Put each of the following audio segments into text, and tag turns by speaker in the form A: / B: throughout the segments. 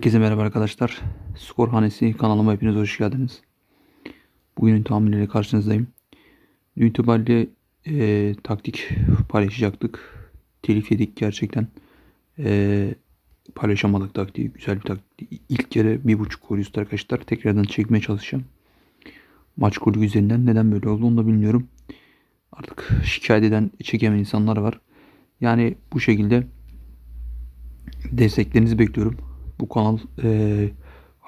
A: Herkese merhaba arkadaşlar. Skor Hanesi kanalıma hepiniz hoş geldiniz. Bugünün tahminleri karşınızdayım. Dün itibariyle e, taktik paylaşacaktık. Telif yedik gerçekten. E, paylaşamadık taktiği. Güzel bir taktik. İlk kere bir buçuk gol üstü arkadaşlar. Tekrardan çekmeye çalışacağım. Maç golü üzerinden neden böyle oldu onu da bilmiyorum. Artık şikayet eden çekemeyen insanlar var. Yani bu şekilde desteklerinizi bekliyorum. Bu kanal e,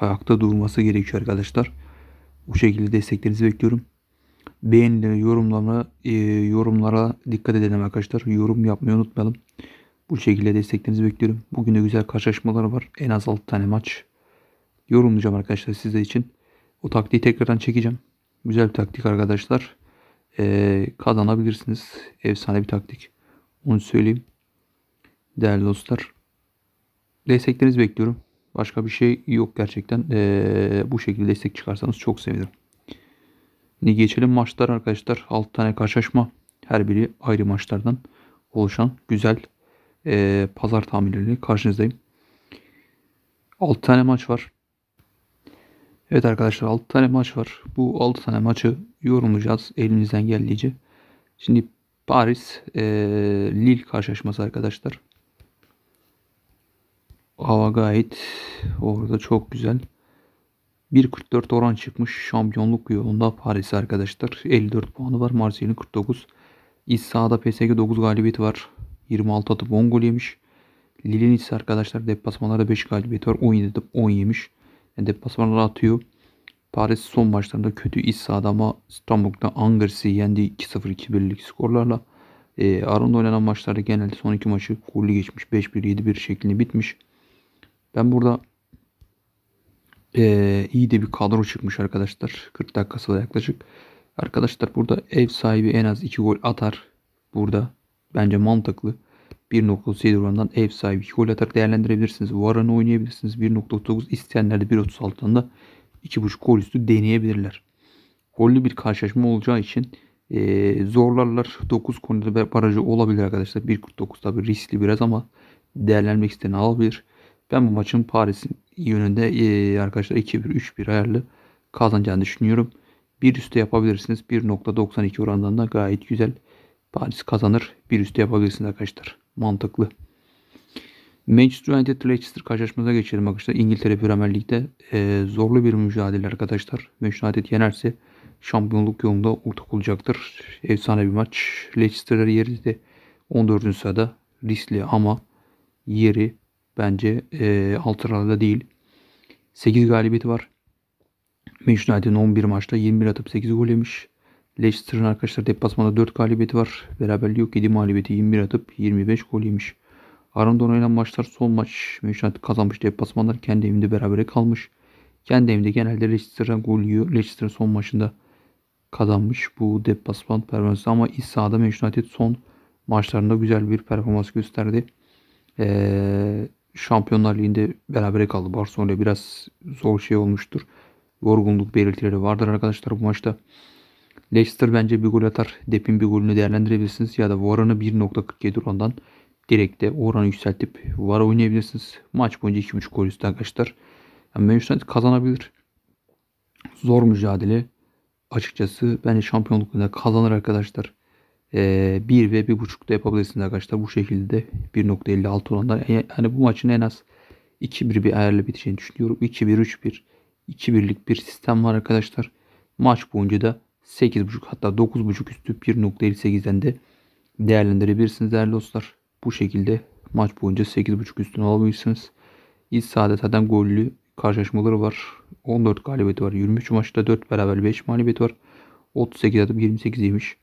A: ayakta durması gerekiyor arkadaşlar. Bu şekilde desteklerinizi bekliyorum. Beğenilere, yorumlara, e, yorumlara dikkat edelim arkadaşlar. Yorum yapmayı unutmayalım. Bu şekilde desteklerinizi bekliyorum. Bugün de güzel karşılaşmalar var. En az 6 tane maç. Yorumlayacağım arkadaşlar sizler için. O taktiği tekrardan çekeceğim. Güzel bir taktik arkadaşlar. Ee, kazanabilirsiniz. Efsane bir taktik. Onu söyleyeyim. Değerli dostlar desteklerinizi bekliyorum. Başka bir şey yok gerçekten. Ee, bu şekilde destek çıkarsanız çok sevinirim. Şimdi geçelim maçlar arkadaşlar. 6 tane karşılaşma. Her biri ayrı maçlardan oluşan güzel e, pazar tahminleriyle karşınızdayım. 6 tane maç var. Evet arkadaşlar 6 tane maç var. Bu 6 tane maçı yorumlayacağız elimizden geldiğince. Şimdi Paris e, Lille karşılaşması arkadaşlar hava gayet orada çok güzel. 1.44 oran çıkmış şampiyonluk yolunda Paris arkadaşlar. 54 puanı var. Marsilya'nın 49. İssa'da PSG 9 galibiyeti var. 26 atıp 10 gol yemiş. Lille'nin ise arkadaşlar deplasmanlarda 5 galibiyeti var. 17 atıp 10 yemiş. Yani deplasmanlara atıyor. Paris son maçlarında kötü İssa'da ama Strasbourg'da Angers'i yendi 2-0 2-1'lik skorlarla. E, Arun'da oynanan maçlarda genelde son iki maçı gollü geçmiş. 5-1-7-1 şeklinde bitmiş. Ben burada ee, iyi de bir kadro çıkmış arkadaşlar. 40 dakikası var yaklaşık. Arkadaşlar burada ev sahibi en az 2 gol atar. Burada bence mantıklı. 1.7 oranından ev sahibi 2 gol atar değerlendirebilirsiniz. Varan'ı oynayabilirsiniz. 1.9 isteyenler de 1.36'dan da 2.5 gol üstü deneyebilirler. Gollü bir karşılaşma olacağı için e, zorlarlar. 9 konuda barajı olabilir arkadaşlar. 1.49 tabi riskli biraz ama değerlenmek isteyen alabilir. Ben bu maçın Paris'in yönünde e, arkadaşlar 2-1, 3-1 ayarlı kazanacağını düşünüyorum. Bir üstte yapabilirsiniz. 1.92 oranından da gayet güzel. Paris kazanır. Bir üstte yapabilirsiniz arkadaşlar. Mantıklı. Manchester United Leicester karşılaşmasına geçelim arkadaşlar. İngiltere Premier Lig'de e, zorlu bir mücadele arkadaşlar. Manchester United yenerse şampiyonluk yolunda ortak olacaktır. Efsane bir maç. Leicester'ları yeri de 14. sırada riskli ama yeri bence e, alt değil. 8 galibiyeti var. Manchester United'in 11 maçta 21 atıp 8 gol yemiş. Leicester'ın arkadaşlar deplasmanda 4 galibiyeti var. Beraberliği yok 7 mağlubiyeti 21 atıp 25 gol yemiş. Aranda oynanan maçlar son maç Manchester United kazanmış deplasmanlar kendi evinde berabere kalmış. Kendi evinde genelde Leicester'a gol yiyor. Leicester'ın son maçında kazanmış bu deplasman performansı ama iç sahada Manchester United son maçlarında güzel bir performans gösterdi. Ee, Şampiyonlar Ligi'nde berabere kaldı. Barcelona biraz zor şey olmuştur. Yorgunluk belirtileri vardır arkadaşlar bu maçta. Leicester bence bir gol atar. Dep'in bir golünü değerlendirebilirsiniz. Ya da Varanı 1.47 orandan direkt de oranı yükseltip Vara oynayabilirsiniz. Maç boyunca 2.5 gol üstü arkadaşlar. Yani Manchester United kazanabilir. Zor mücadele. Açıkçası bence şampiyonluklarında kazanır arkadaşlar e, ee, 1 ve 1.5 da yapabilirsiniz arkadaşlar. Bu şekilde 1.56 olanlar. Yani bu maçın en az 2-1 bir ayarla biteceğini düşünüyorum. 2-1-3-1 2-1'lik bir sistem var arkadaşlar. Maç boyunca da 8.5 hatta 9.5 üstü 1.58'den de değerlendirebilirsiniz değerli dostlar. Bu şekilde maç boyunca 8.5 üstünü alabilirsiniz. İç sahada zaten gollü karşılaşmaları var. 14 galibiyeti var. 23 maçta 4 beraber 5 mağlubiyeti var. 38 adım 28 yemiş.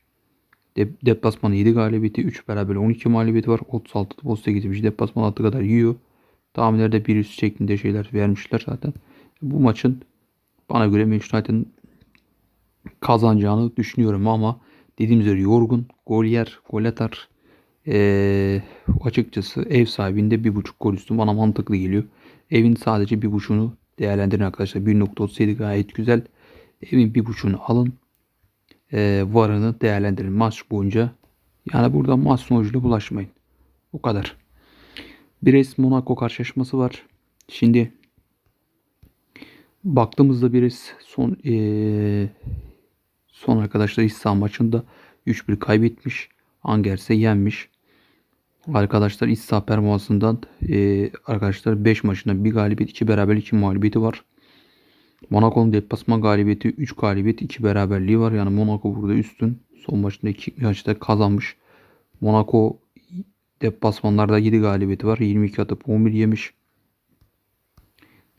A: Dep deplasmanı 7 galibiyeti, 3 beraber 12 mağlubiyeti var. 36 top 38. Deplasman attı kadar yiyor. Tahminlerde bir üst şeklinde şeyler vermişler zaten. Bu maçın bana göre Manchester United'ın kazanacağını düşünüyorum ama dediğim üzere yorgun. Gol yer, gol atar. Ee, açıkçası ev sahibinde bir buçuk gol üstü bana mantıklı geliyor. Evin sadece bir buçuğunu değerlendirin arkadaşlar. 1.37 gayet güzel. Evin bir buçuğunu alın e, varını değerlendirin. Maç boyunca yani burada maç sonucuna bulaşmayın. o kadar. Brest Monaco karşılaşması var. Şimdi baktığımızda Brest son e, son arkadaşlar İsa maçında 3-1 kaybetmiş. Angers'e yenmiş. Arkadaşlar İsa performansından e, arkadaşlar 5 maçında bir galibiyet, 2 beraber 2 mağlubiyeti var. Monaco'nun deplasma galibiyeti 3 galibiyet 2 beraberliği var. Yani Monaco burada üstün. Son maçında 2 maçta kazanmış. Monaco deplasmanlarda 7 galibiyeti var. 22 atıp 11 yemiş.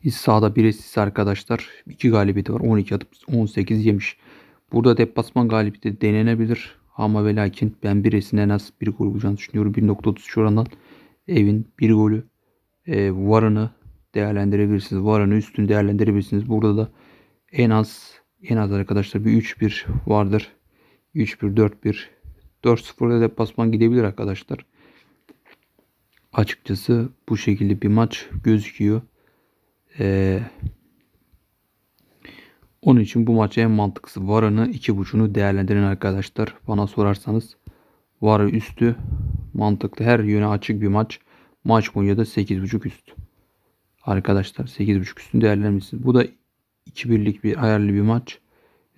A: İç sahada bir asist arkadaşlar. 2 galibiyeti var. 12 atıp 18 yemiş. Burada deplasman galibiyeti denenebilir. Ama ve lakin ben bir esin en az bir gol bulacağını düşünüyorum. 1.33 orandan evin bir golü e, varını değerlendirebilirsiniz. Varan'ı üstün değerlendirebilirsiniz. Burada da en az en az arkadaşlar bir 3-1 vardır. 3-1, 4-1, 4-0'da deplasman gidebilir arkadaşlar. Açıkçası bu şekilde bir maç gözüküyor. Ee, onun için bu maça en mantıklısı Varan'ı iki buçunu değerlendirin arkadaşlar. Bana sorarsanız Varı üstü mantıklı her yöne açık bir maç. Maç Konya'da 8.5 üst arkadaşlar. 8.5 üstün değerlendirmişsiniz. Bu da 2 birlik bir ayarlı bir maç.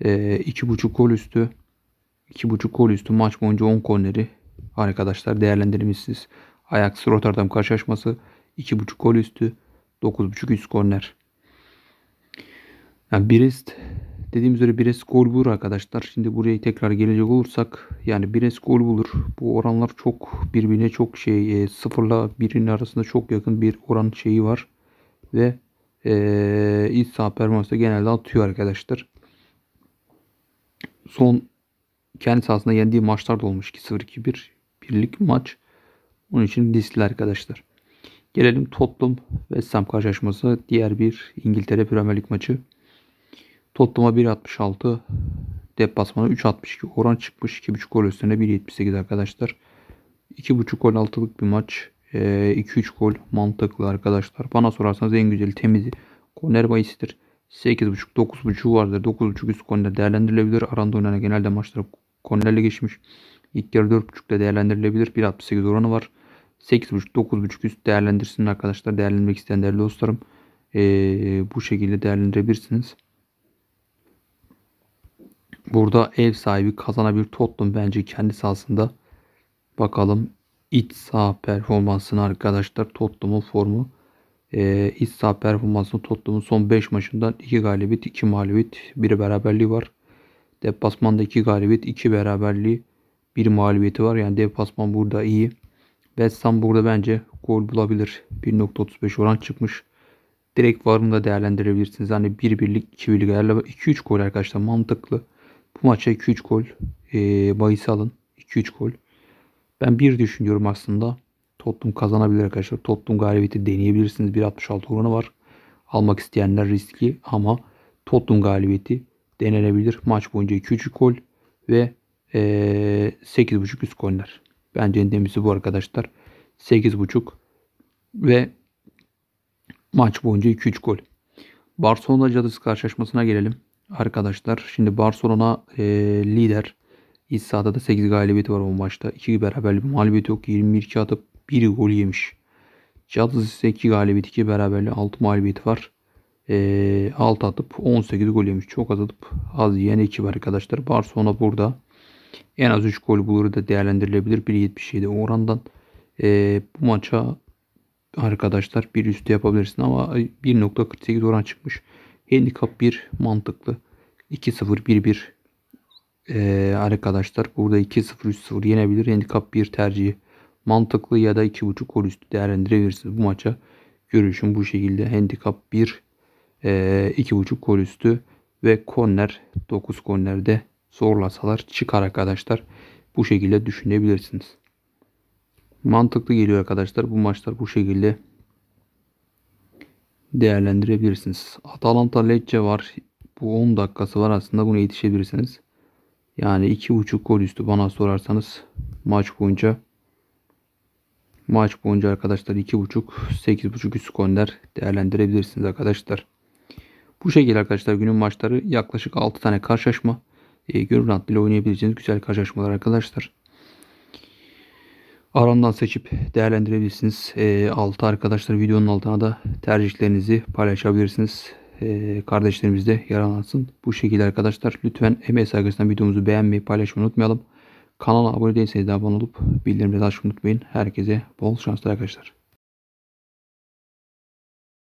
A: E, ee, 2.5 gol üstü. 2.5 gol üstü maç boyunca 10 korneri arkadaşlar değerlendirmişsiniz. Ajax Rotterdam karşılaşması 2.5 gol üstü 9.5 üst korner. Yani Brest dediğim üzere Brest gol bulur arkadaşlar. Şimdi buraya tekrar gelecek olursak yani Brest gol bulur. Bu oranlar çok birbirine çok şey e, sıfırla birinin arasında çok yakın bir oran şeyi var ve e, iç saha performansı genelde atıyor arkadaşlar. Son kendi sahasında yendiği maçlar da olmuş 2-0-2-1 birlik maç. Onun için riskli arkadaşlar. Gelelim Tottenham ve Ham karşılaşması. Diğer bir İngiltere Premier Lig maçı. Tottenham'a 1.66 deplasmana 3.62 oran çıkmış. 2.5 gol üstüne 1.78 arkadaşlar. 2.5 gol altılık bir maç. 2-3 ee, gol mantıklı arkadaşlar. Bana sorarsanız en güzel temiz korner bahisidir. 8.5-9.5 vardır. 9.5 üst korner değerlendirilebilir. Aranda oynanan genelde maçlar kornerle geçmiş. İlk yarı 4.5'te değerlendirilebilir. 1.68 oranı var. 8.5-9.5 üst değerlendirsin arkadaşlar. Değerlendirmek isteyen değerli dostlarım. Ee, bu şekilde değerlendirebilirsiniz. Burada ev sahibi kazanabilir. Tottenham bence kendi sahasında. Bakalım iç saha performansını arkadaşlar Tottenham'ın formu e, iç saha performansını Tottenham'ın son 5 maçından 2 galibiyet 2 mağlubiyet 1 beraberliği var. Deplasmanda 2 galibiyet 2 beraberliği 1 mağlubiyeti var. Yani deplasman burada iyi. West Ham burada bence gol bulabilir. 1.35 oran çıkmış. Direkt varını da değerlendirebilirsiniz. Hani 1 birlik 2 birlik ayarlama 2-3 gol arkadaşlar mantıklı. Bu maça 2-3 gol e, bahis alın. 2-3 gol. Ben bir düşünüyorum aslında. Tottenham kazanabilir arkadaşlar. Tottenham galibiyeti deneyebilirsiniz. 1.66 oranı var. Almak isteyenler riski ama Tottenham galibiyeti denenebilir. Maç boyunca 2-3 gol ve ee, 8.5 üst goller. Bence en demisi bu arkadaşlar. 8.5 ve maç boyunca 2-3 gol. Barcelona Cadiz karşılaşmasına gelelim. Arkadaşlar şimdi Barcelona e, lider. İç sahada da 8 galibiyeti var o maçta. 2 beraberlik bir mağlubiyeti yok. 22 atıp 1 gol yemiş. Chelsea ise 2 galibiyet 2 beraberlik 6 mağlubiyeti var. E, ee, 6 atıp 18 gol yemiş. Çok az atıp az yiyen ekip arkadaşlar. Barcelona burada en az 3 gol bulur da değerlendirilebilir. 1.77 orandan e, bu maça arkadaşlar bir üstü yapabilirsin ama 1.48 oran çıkmış. Handicap 1 mantıklı. 2-0 1-1 e, arkadaşlar burada 2-0-3-0 yenebilir. handicap 1 tercihi mantıklı ya da 2.5 gol üstü değerlendirebilirsiniz bu maça. Görüşüm bu şekilde. handicap 1 2.5 gol üstü ve korner 9 kornerde zorlasalar çıkar arkadaşlar. Bu şekilde düşünebilirsiniz. Mantıklı geliyor arkadaşlar. Bu maçlar bu şekilde değerlendirebilirsiniz. Atalanta Lecce var. Bu 10 dakikası var aslında. Buna yetişebilirsiniz. Yani iki buçuk gol üstü bana sorarsanız maç boyunca maç boyunca arkadaşlar iki buçuk 2.5 8.5 üst goller değerlendirebilirsiniz arkadaşlar. Bu şekilde arkadaşlar günün maçları yaklaşık 6 tane karşılaşma. E, gönül rahatlığıyla oynayabileceğiniz güzel karşılaşmalar arkadaşlar. Arandan seçip değerlendirebilirsiniz. E, altı arkadaşlar videonun altına da tercihlerinizi paylaşabilirsiniz e, kardeşlerimiz de yararlansın. Bu şekilde arkadaşlar lütfen emeği saygısından videomuzu beğenmeyi paylaşmayı unutmayalım. Kanala abone değilseniz de abone olup bildirimleri açmayı unutmayın. Herkese bol şanslar arkadaşlar.